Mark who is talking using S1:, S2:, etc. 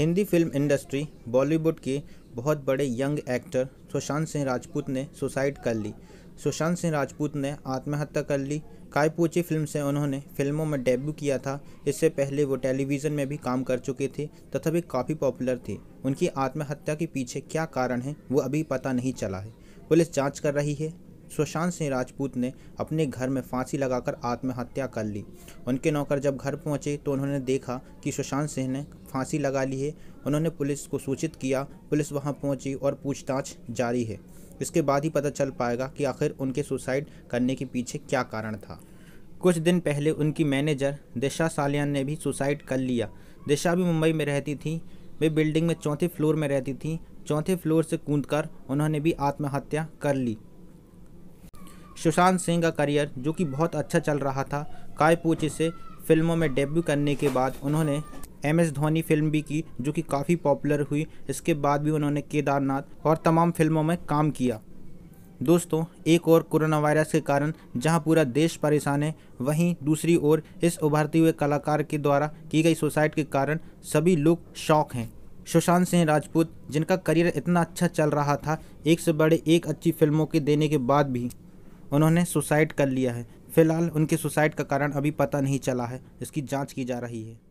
S1: Hindi film industry Bollywood के बहुत बड़े यंग एक्टर सुशांत सिंह राजपूत ने सुसाइड कर ली सुशांत सिंह राजपूत ने आत्महत्या कर ली कायपोची फिल्म से उन्होंने फिल्मों में डेब्यू किया था इससे पहले वो टेलीविज़न में भी काम कर चुके थे तथा भी काफ़ी पॉपुलर थे उनकी आत्महत्या के पीछे क्या कारण है वो अभी पता नहीं चला है पुलिस जांच कर रही है सुशांत सिंह राजपूत ने अपने घर में फांसी लगाकर आत्महत्या कर ली उनके नौकर जब घर पहुंचे तो उन्होंने देखा कि सुशांत सिंह ने फांसी लगा ली है उन्होंने पुलिस को सूचित किया पुलिस वहां पहुंची और पूछताछ जारी है इसके बाद ही पता चल पाएगा कि आखिर उनके सुसाइड करने के पीछे क्या कारण था कुछ दिन पहले उनकी मैनेजर दिशा सालियान ने भी सुसाइड कर लिया दिशा भी मुंबई में रहती थी वे बिल्डिंग में चौथे फ्लोर में रहती थी चौथे फ्लोर से कूदकर उन्होंने भी आत्महत्या कर ली सुशांत सिंह का करियर जो कि बहुत अच्छा चल रहा था कायपूचे से फिल्मों में डेब्यू करने के बाद उन्होंने एम एस धोनी फिल्म भी की जो कि काफ़ी पॉपुलर हुई इसके बाद भी उन्होंने केदारनाथ और तमाम फिल्मों में काम किया दोस्तों एक और कोरोना वायरस के कारण जहां पूरा देश परेशान है वहीं दूसरी ओर इस उभरते हुए कलाकार के द्वारा की गई सुसाइड के कारण सभी लोग शौक हैं सुशांत सिंह राजपूत जिनका करियर इतना अच्छा चल रहा था एक से बड़े एक अच्छी फिल्मों के देने के बाद भी उन्होंने सुसाइड कर लिया है फिलहाल उनके सुसाइड का कारण अभी पता नहीं चला है इसकी जांच की जा रही है